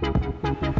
Thank you.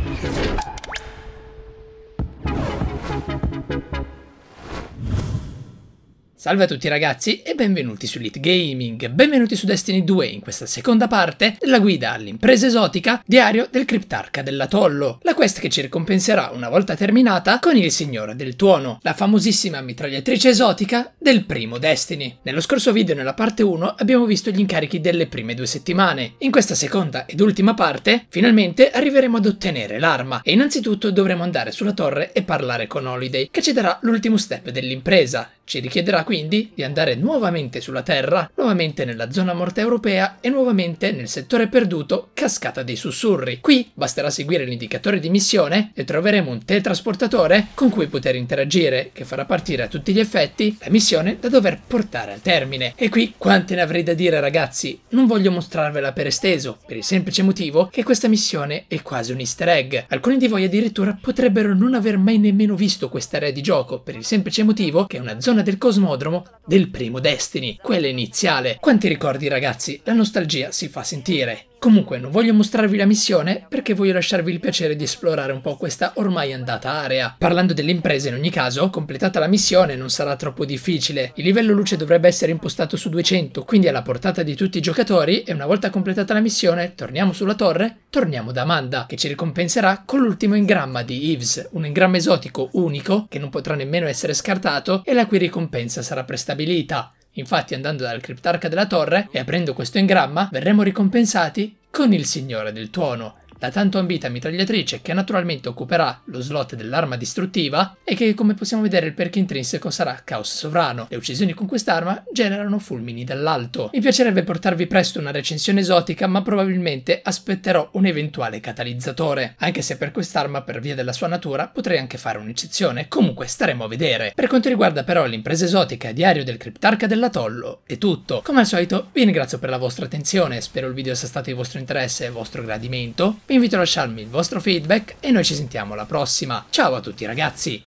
Salve a tutti ragazzi e benvenuti su Elite Gaming, benvenuti su Destiny 2 in questa seconda parte della guida all'impresa esotica Diario del Criptarca dell'Atollo, la quest che ci ricompenserà una volta terminata con il Signore del Tuono, la famosissima mitragliatrice esotica del primo Destiny. Nello scorso video nella parte 1 abbiamo visto gli incarichi delle prime due settimane, in questa seconda ed ultima parte finalmente arriveremo ad ottenere l'arma e innanzitutto dovremo andare sulla torre e parlare con Holiday che ci darà l'ultimo step dell'impresa, ci richiederà quindi di andare nuovamente sulla Terra, nuovamente nella zona morta europea e nuovamente nel settore perduto Cascata dei Sussurri. Qui basterà seguire l'indicatore di missione e troveremo un teletrasportatore con cui poter interagire, che farà partire a tutti gli effetti la missione da dover portare a termine. E qui quante ne avrei da dire ragazzi, non voglio mostrarvela per esteso, per il semplice motivo che questa missione è quasi un easter egg. Alcuni di voi addirittura potrebbero non aver mai nemmeno visto quest'area di gioco, per il semplice motivo che è una zona zona del cosmodromo del primo Destiny, quella iniziale. Quanti ricordi ragazzi, la nostalgia si fa sentire. Comunque non voglio mostrarvi la missione perché voglio lasciarvi il piacere di esplorare un po' questa ormai andata area. Parlando delle imprese in ogni caso, completata la missione non sarà troppo difficile. Il livello luce dovrebbe essere impostato su 200, quindi alla portata di tutti i giocatori e una volta completata la missione torniamo sulla torre, torniamo da Amanda che ci ricompenserà con l'ultimo ingramma di Eves, un ingramma esotico unico che non potrà nemmeno essere scartato e la cui ricompensa sarà prestabilita. Infatti andando dal criptarca della torre e aprendo questo engramma verremo ricompensati con il Signore del Tuono, la tanto ambita mitragliatrice che naturalmente occuperà lo slot dell'arma distruttiva e che come possiamo vedere il perk intrinseco sarà caos sovrano. Le uccisioni con quest'arma generano fulmini dall'alto. Mi piacerebbe portarvi presto una recensione esotica ma probabilmente aspetterò un eventuale catalizzatore, anche se per quest'arma per via della sua natura potrei anche fare un'eccezione, comunque staremo a vedere. Per quanto riguarda però l'impresa esotica diario del criptarca dell'atollo è tutto. Come al solito vi ringrazio per la vostra attenzione, spero il video sia stato di vostro interesse e vostro gradimento. Vi invito a lasciarmi il vostro feedback e noi ci sentiamo alla prossima. Ciao a tutti ragazzi!